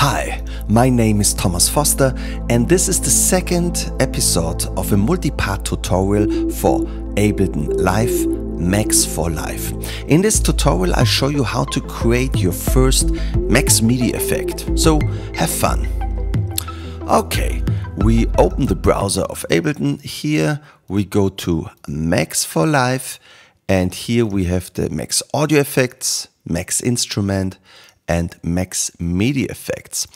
Hi, my name is Thomas Foster and this is the second episode of a multi-part tutorial for Ableton Live Max for Life. In this tutorial I show you how to create your first Max MIDI effect, so have fun. Okay, we open the browser of Ableton, here we go to Max for Life and here we have the Max Audio Effects, Max Instrument, and max media effects.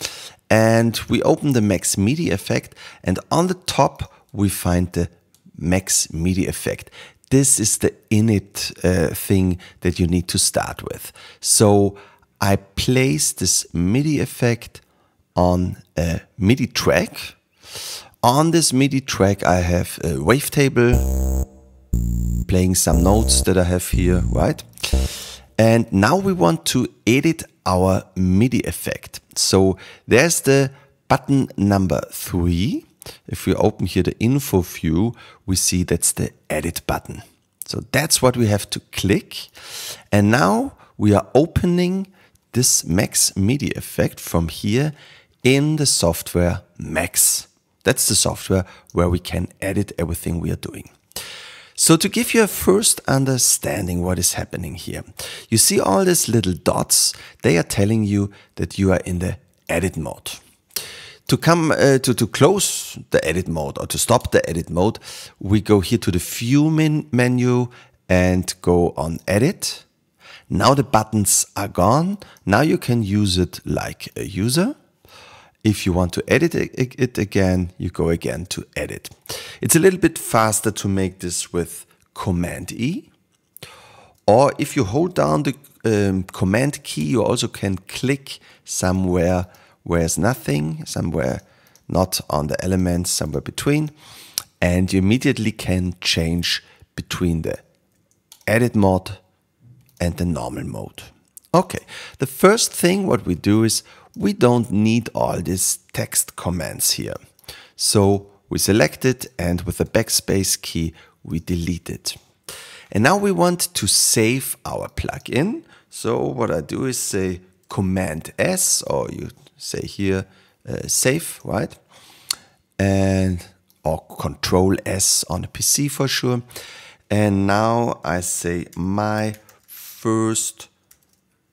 And we open the max media effect and on the top we find the max media effect. This is the init uh, thing that you need to start with. So I place this MIDI effect on a MIDI track. On this MIDI track I have a wavetable playing some notes that I have here, right? And now we want to edit our MIDI effect. So there's the button number three. If we open here the info view, we see that's the edit button. So that's what we have to click. And now we are opening this Max MIDI effect from here in the software Max. That's the software where we can edit everything we are doing. So to give you a first understanding what is happening here, you see all these little dots, they are telling you that you are in the edit mode. To come uh, to, to close the edit mode or to stop the edit mode, we go here to the view men menu and go on edit. Now the buttons are gone. Now you can use it like a user. If you want to edit it again, you go again to edit. It's a little bit faster to make this with Command E. Or if you hold down the um, Command key, you also can click somewhere where's nothing, somewhere not on the elements, somewhere between. And you immediately can change between the edit mode and the normal mode. Okay, the first thing what we do is we don't need all these text commands here. So we select it and with the backspace key, we delete it. And now we want to save our plugin. So what I do is say command S or you say here uh, save, right? And or control S on the PC for sure. And now I say my first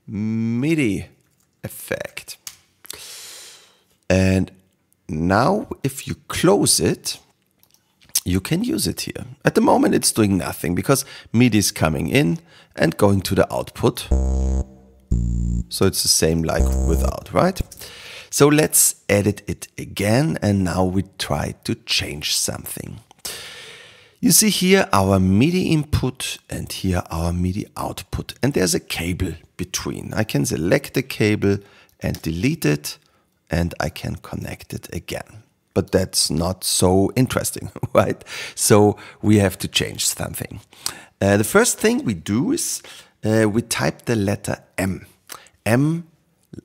MIDI effect. And now if you close it, you can use it here. At the moment it's doing nothing because MIDI is coming in and going to the output. So it's the same like without, right? So let's edit it again and now we try to change something. You see here our MIDI input and here our MIDI output and there's a cable between. I can select the cable and delete it and I can connect it again. But that's not so interesting, right? So we have to change something. Uh, the first thing we do is uh, we type the letter M. M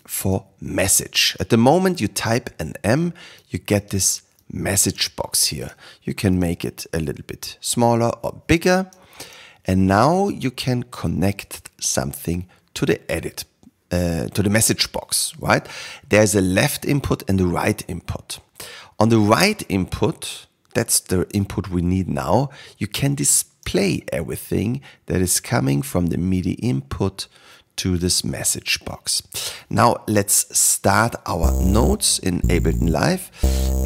for message. At the moment you type an M, you get this message box here. You can make it a little bit smaller or bigger. And now you can connect something to the edit uh, to the message box, right? There's a left input and a right input. On the right input, that's the input we need now, you can display everything that is coming from the MIDI input to this message box. Now let's start our notes in Ableton Live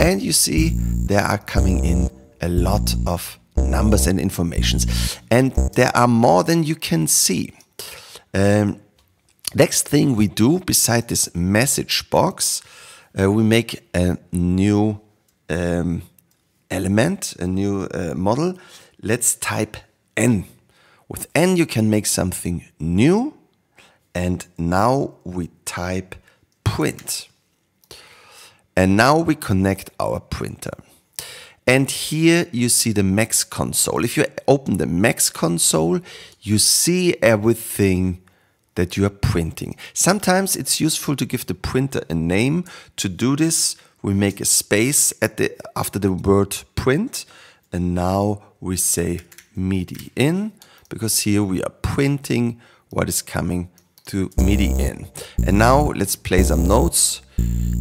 and you see there are coming in a lot of numbers and informations and there are more than you can see. Um, Next thing we do beside this message box, uh, we make a new um, element, a new uh, model. Let's type n. With n you can make something new. And now we type print. And now we connect our printer. And here you see the Max console. If you open the Max console, you see everything that you are printing. Sometimes it's useful to give the printer a name. To do this, we make a space at the after the word print and now we say MIDI in because here we are printing what is coming to MIDI in. And now let's play some notes.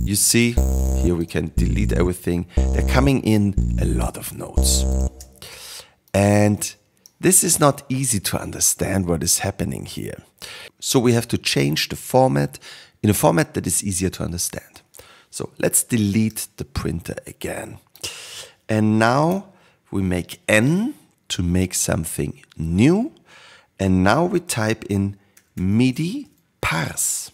You see, here we can delete everything. They're coming in a lot of notes. And this is not easy to understand what is happening here. So we have to change the format in a format that is easier to understand. So let's delete the printer again. And now we make n to make something new. And now we type in MIDI parse.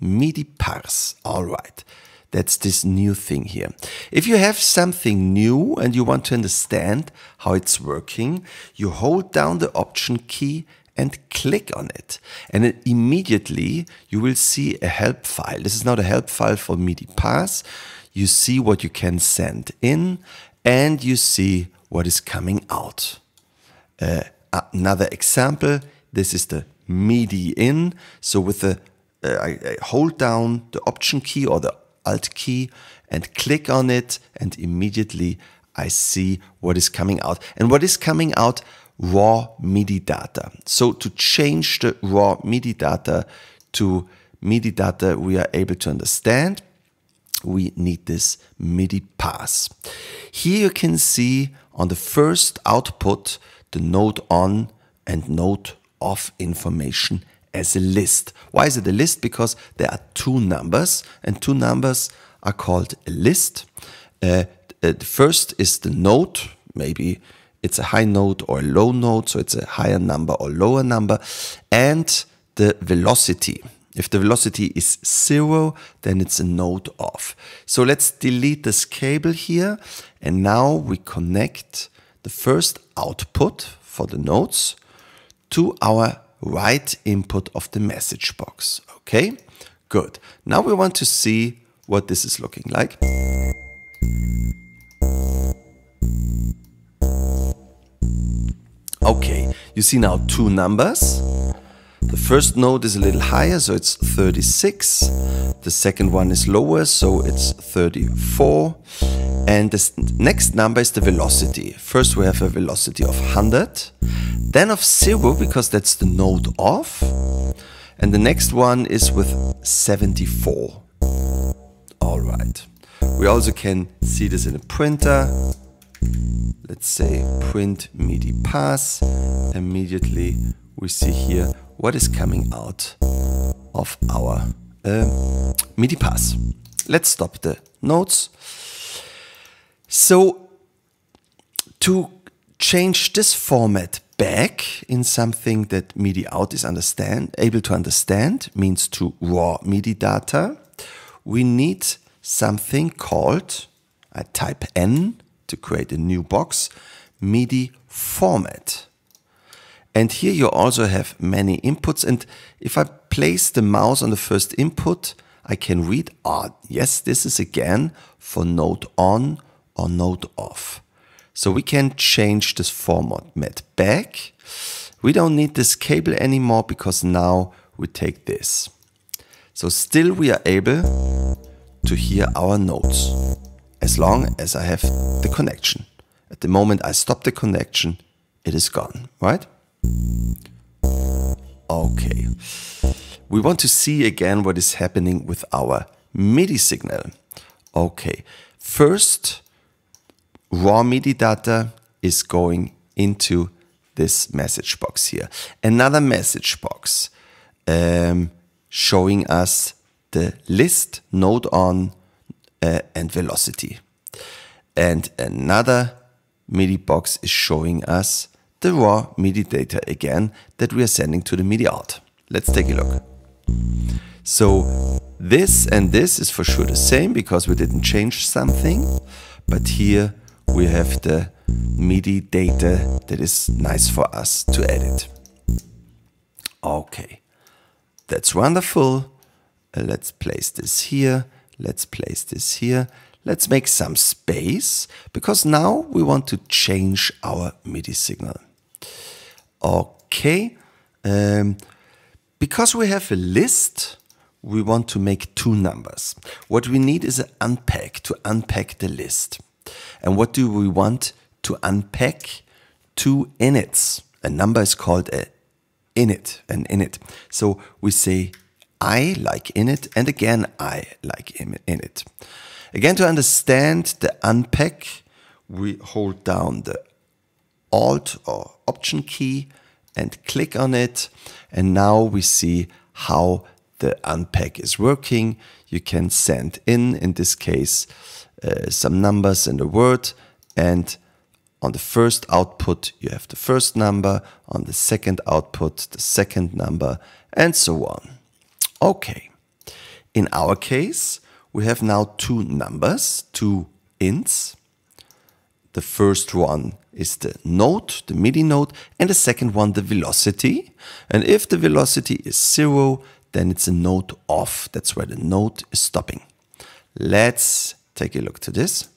MIDI parse, all right. That's this new thing here. If you have something new and you want to understand how it's working, you hold down the option key and click on it. And immediately you will see a help file. This is now the help file for MIDI pass. You see what you can send in and you see what is coming out. Uh, uh another example, this is the MIDI in. So with the uh, I, I hold down the option key or the Alt key and click on it and immediately I see what is coming out. And what is coming out? Raw MIDI data. So to change the raw MIDI data to MIDI data we are able to understand, we need this MIDI pass. Here you can see on the first output the note on and note off information as a list. Why is it a list? Because there are two numbers, and two numbers are called a list. Uh, uh, the first is the note, maybe it's a high note or a low note, so it's a higher number or lower number, and the velocity. If the velocity is zero, then it's a note off. So let's delete this cable here, and now we connect the first output for the notes to our right input of the message box. Okay, good. Now we want to see what this is looking like. Okay, you see now two numbers. The first note is a little higher, so it's 36. The second one is lower, so it's 34. And the next number is the velocity. First we have a velocity of 100, then of 0 because that's the node of, and the next one is with 74. All right. We also can see this in a printer. Let's say print MIDI pass. Immediately we see here what is coming out of our uh, MIDI pass. Let's stop the notes. So to change this format back in something that MIDI out is understand able to understand means to raw MIDI data, we need something called I type N to create a new box MIDI format. And here you also have many inputs. And if I place the mouse on the first input, I can read, ah, yes, this is again for note on or node off. So we can change this format mat back. We don't need this cable anymore because now we take this. So still we are able to hear our notes as long as I have the connection. At the moment I stop the connection, it is gone, right? Okay. We want to see again what is happening with our MIDI signal. Okay. First, raw MIDI data is going into this message box here. Another message box um, showing us the list, node on, uh, and velocity. And another MIDI box is showing us the raw MIDI data again that we are sending to the MIDI out. Let's take a look. So this and this is for sure the same because we didn't change something, but here we have the MIDI data that is nice for us to edit. Okay, that's wonderful. Uh, let's place this here. Let's place this here. Let's make some space because now we want to change our MIDI signal. Okay, um, because we have a list, we want to make two numbers. What we need is an unpack to unpack the list. And what do we want to unpack? Two inits. A number is called a init, an init. So we say I like init, and again I like init. Again, to understand the unpack, we hold down the Alt or Option key and click on it. And now we see how the unpack is working. You can send in, in this case, uh, some numbers and a word and on the first output you have the first number, on the second output the second number and so on. Okay, in our case we have now two numbers, two ints. The first one is the note, the MIDI note, and the second one the velocity. And if the velocity is zero, then it's a note off. That's where the note is stopping. Let's take a look to this.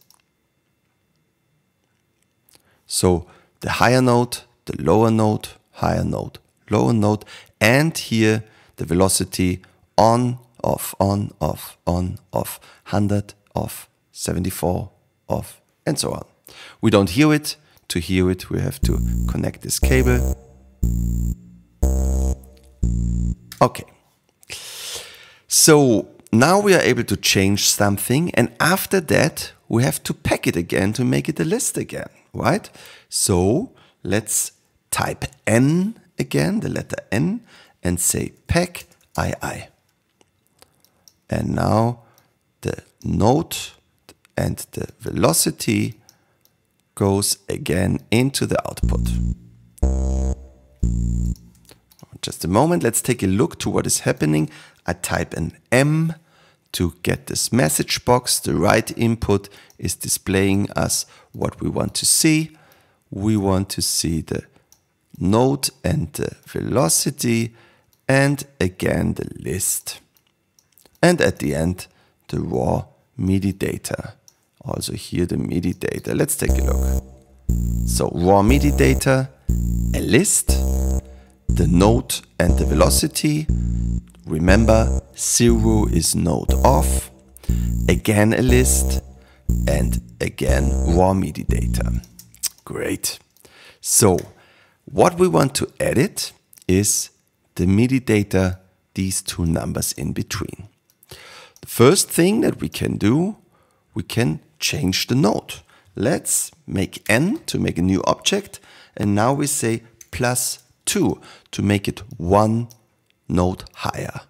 So the higher note, the lower note, higher note, lower note, and here the velocity on, off, on, off, on, off, 100, off, 74, off, and so on. We don't hear it. To hear it, we have to connect this cable. Okay. So now we are able to change something and after that we have to pack it again to make it a list again, right? So let's type N again, the letter N, and say pack II. And now the node and the velocity goes again into the output. Just a moment, let's take a look to what is happening. I type an M to get this message box, the right input is displaying us what we want to see. We want to see the node and the velocity and again the list. And at the end, the raw MIDI data. Also here the MIDI data. Let's take a look. So raw MIDI data, a list, the note and the velocity, Remember, zero is node off, again a list, and again raw MIDI data. Great. So what we want to edit is the MIDI data, these two numbers in between. The first thing that we can do, we can change the node. Let's make n to make a new object. And now we say plus 2 to make it 1 note higher.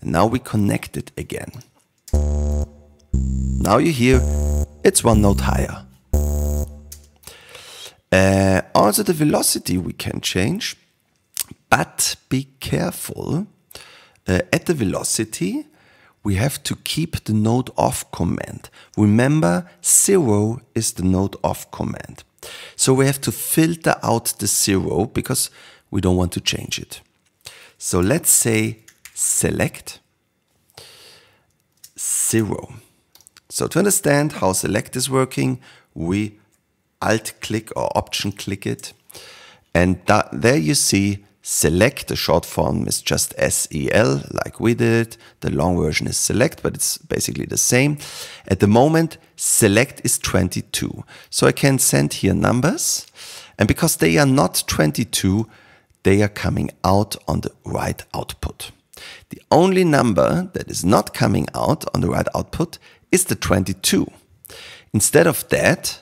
And now we connect it again. Now you hear it's one note higher. Uh, also the velocity we can change, but be careful. Uh, at the velocity, we have to keep the note off command. Remember, zero is the note off command. So we have to filter out the zero because we don't want to change it. So let's say select zero. So to understand how select is working, we alt click or option click it. And that, there you see select, the short form is just SEL like we did. The long version is select, but it's basically the same. At the moment, select is 22. So I can send here numbers. And because they are not 22, they are coming out on the right output. The only number that is not coming out on the right output is the 22. Instead of that,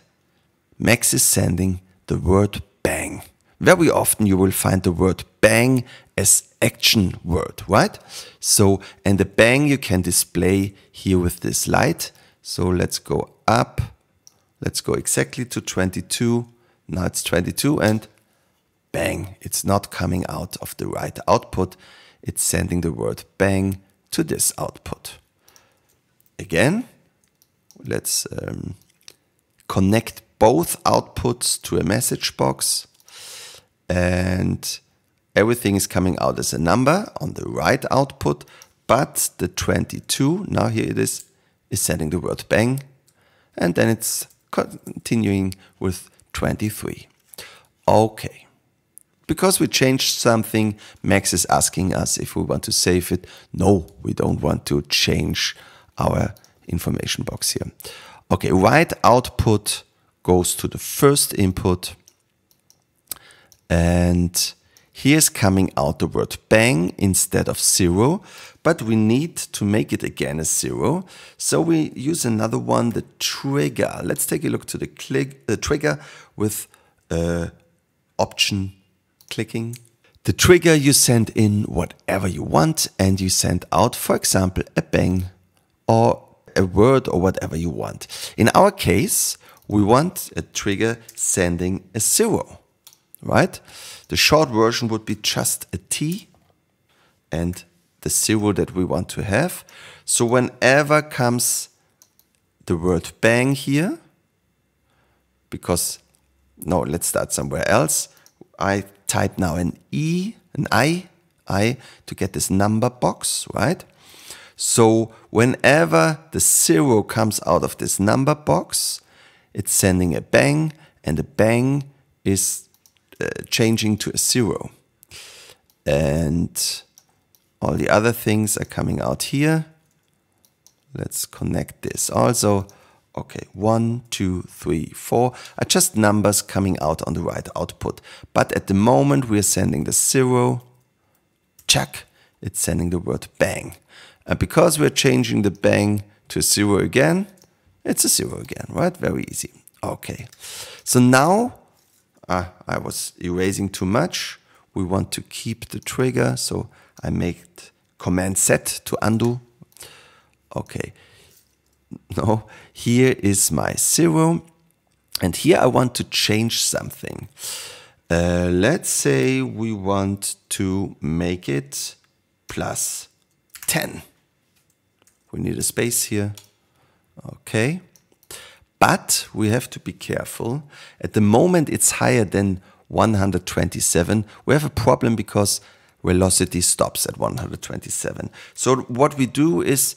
Max is sending the word bang. Very often you will find the word bang as action word, right? So, and the bang you can display here with this light. So let's go up. Let's go exactly to 22. Now it's 22 and bang. It's not coming out of the right output. It's sending the word bang to this output. Again, let's um, connect both outputs to a message box and everything is coming out as a number on the right output, but the 22, now here it is, is sending the word bang and then it's continuing with 23. Okay because we changed something, Max is asking us if we want to save it. No, we don't want to change our information box here. Okay, write output goes to the first input. And here's coming out the word bang instead of zero, but we need to make it again a zero. So we use another one, the trigger. Let's take a look to the, click, the trigger with uh, option clicking. The trigger you send in whatever you want and you send out, for example, a bang or a word or whatever you want. In our case, we want a trigger sending a zero, right? The short version would be just a T and the zero that we want to have. So whenever comes the word bang here, because no, let's start somewhere else. I type now an E, an I, I to get this number box, right? So whenever the zero comes out of this number box, it's sending a bang and the bang is uh, changing to a zero. And all the other things are coming out here. Let's connect this also. Okay, one, two, three, four are just numbers coming out on the right output. But at the moment we are sending the zero, check, it's sending the word bang. And because we're changing the bang to zero again, it's a zero again, right? Very easy. Okay, so now uh, I was erasing too much. We want to keep the trigger, so I make command set to undo. Okay no, here is my zero. And here I want to change something. Uh, let's say we want to make it plus 10. We need a space here. Okay. But we have to be careful. At the moment, it's higher than 127. We have a problem because velocity stops at 127. So what we do is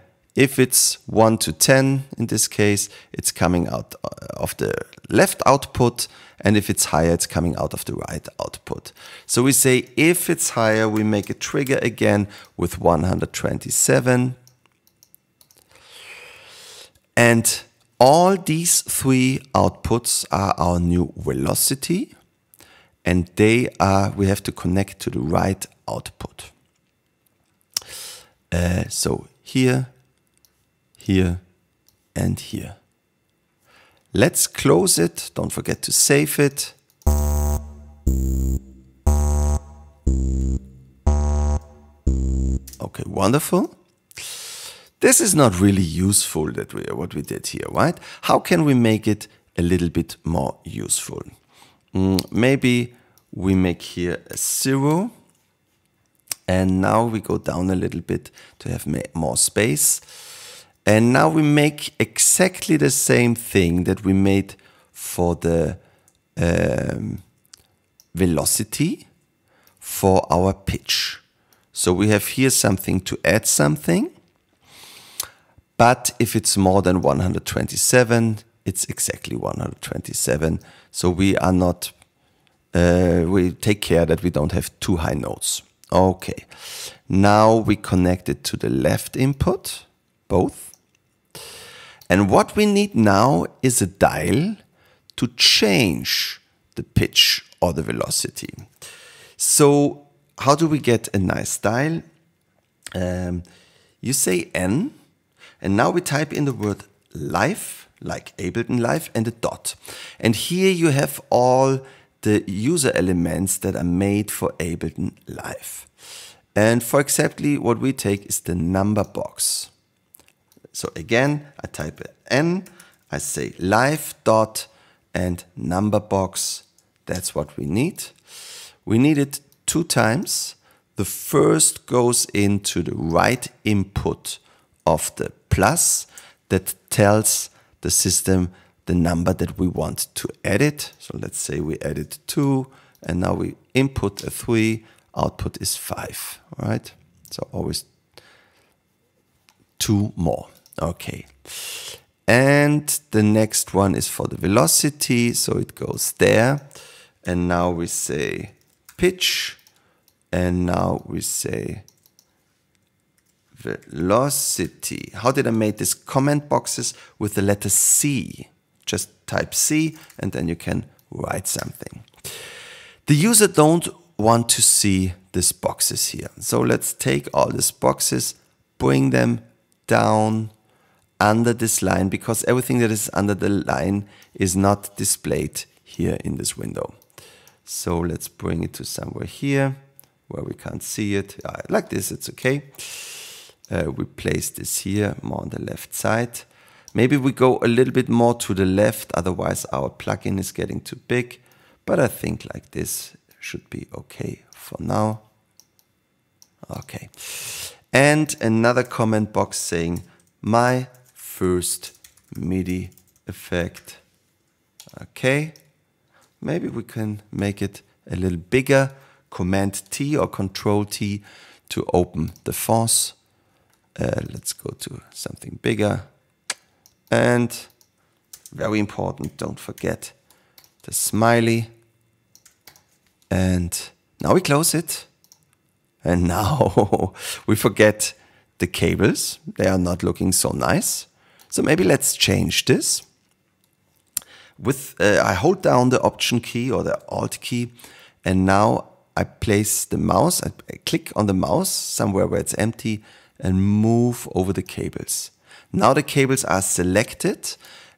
If it's 1 to 10, in this case, it's coming out uh, of the left output. And if it's higher, it's coming out of the right output. So we say if it's higher, we make a trigger again with 127. And all these three outputs are our new velocity. And they are, we have to connect to the right output. Uh, so here here, and here. Let's close it. Don't forget to save it. Okay, wonderful. This is not really useful that we what we did here, right? How can we make it a little bit more useful? Mm, maybe we make here a zero. And now we go down a little bit to have more space. And now we make exactly the same thing that we made for the um, velocity for our pitch. So we have here something to add something. But if it's more than 127, it's exactly 127. So we are not, uh, we take care that we don't have too high notes. Okay. Now we connect it to the left input, both. And what we need now is a dial to change the pitch or the velocity. So how do we get a nice dial? Um, you say N, and now we type in the word life, like Ableton Live, and a dot. And here you have all the user elements that are made for Ableton Live. And for exactly what we take is the number box. So again, I type n, I say live dot and number box. That's what we need. We need it two times. The first goes into the right input of the plus that tells the system the number that we want to edit. So let's say we edit 2 and now we input a 3, output is 5, Right? So always two more. Okay. And the next one is for the velocity. So it goes there. And now we say pitch. And now we say velocity. How did I make these comment boxes with the letter C? Just type C and then you can write something. The user don't want to see these boxes here. So let's take all these boxes, bring them down under this line because everything that is under the line is not displayed here in this window. So let's bring it to somewhere here where we can't see it. Ah, like this, it's okay. Uh, we place this here more on the left side. Maybe we go a little bit more to the left, otherwise our plugin is getting too big. But I think like this should be okay for now. Okay. And another comment box saying, my first MIDI effect. Okay, maybe we can make it a little bigger. Command T or Control T to open the FOSS. Uh, let's go to something bigger. And very important, don't forget the smiley. And now we close it. And now we forget the cables. They are not looking so nice. So maybe let's change this. With uh, I hold down the option key or the alt key and now I place the mouse, I click on the mouse somewhere where it's empty and move over the cables. Now the cables are selected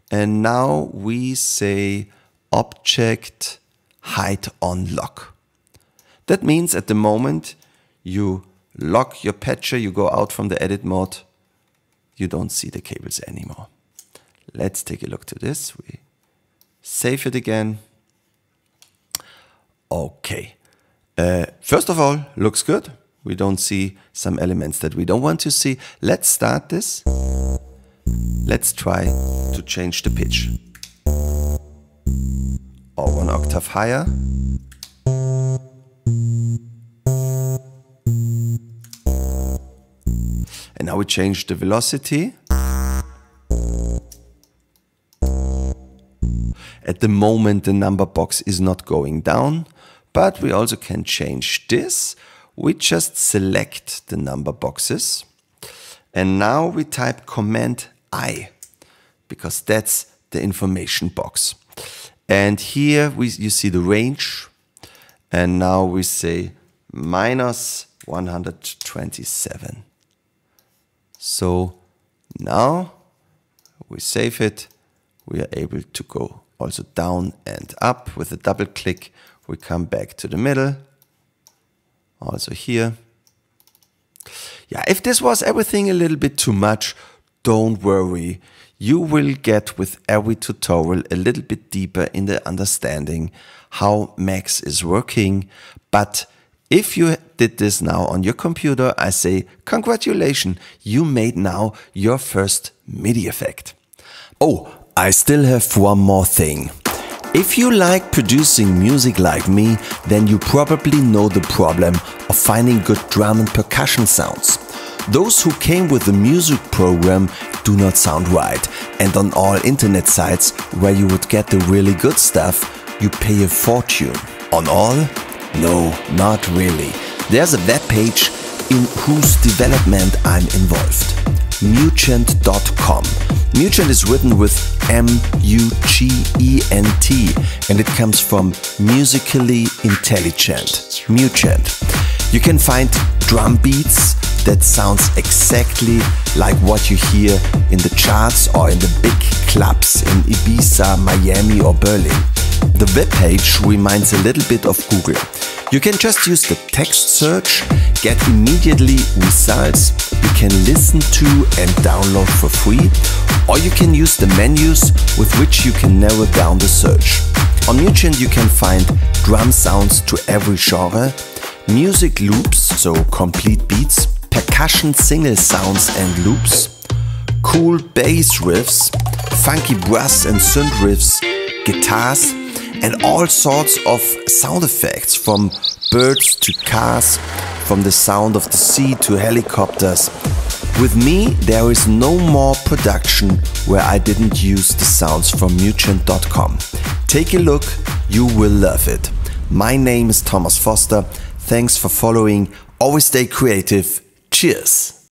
and now we say object height on lock. That means at the moment you lock your patcher, you go out from the edit mode you don't see the cables anymore. Let's take a look to this. We save it again. Okay. Uh, first of all, looks good. We don't see some elements that we don't want to see. Let's start this. Let's try to change the pitch. Or oh, one octave higher. and we change the velocity. At the moment, the number box is not going down, but we also can change this. We just select the number boxes and now we type command I because that's the information box. And here we, you see the range and now we say minus 127. So now we save it. We are able to go also down and up with a double click. We come back to the middle. Also here. Yeah, if this was everything a little bit too much, don't worry. You will get with every tutorial a little bit deeper in the understanding how Max is working, but if you did this now on your computer, I say, congratulations, you made now your first MIDI effect. Oh, I still have one more thing. If you like producing music like me, then you probably know the problem of finding good drum and percussion sounds. Those who came with the music program do not sound right, and on all internet sites where you would get the really good stuff, you pay a fortune. On all, no, not really. There's a webpage in whose development I'm involved. Mutant.com. Mutant is written with M U G E N T and it comes from musically intelligent. Mutant. You can find drum beats that sounds exactly like what you hear in the charts or in the big clubs in Ibiza, Miami, or Berlin. The web page reminds a little bit of Google. You can just use the text search, get immediately results you can listen to and download for free, or you can use the menus with which you can narrow down the search. On Mutant you can find drum sounds to every genre, music loops, so complete beats, percussion single sounds and loops, cool bass riffs, funky brass and synth riffs, guitars, and all sorts of sound effects from birds to cars, from the sound of the sea to helicopters. With me, there is no more production where I didn't use the sounds from Mutant.com. Take a look, you will love it. My name is Thomas Foster. Thanks for following. Always stay creative. Cheers.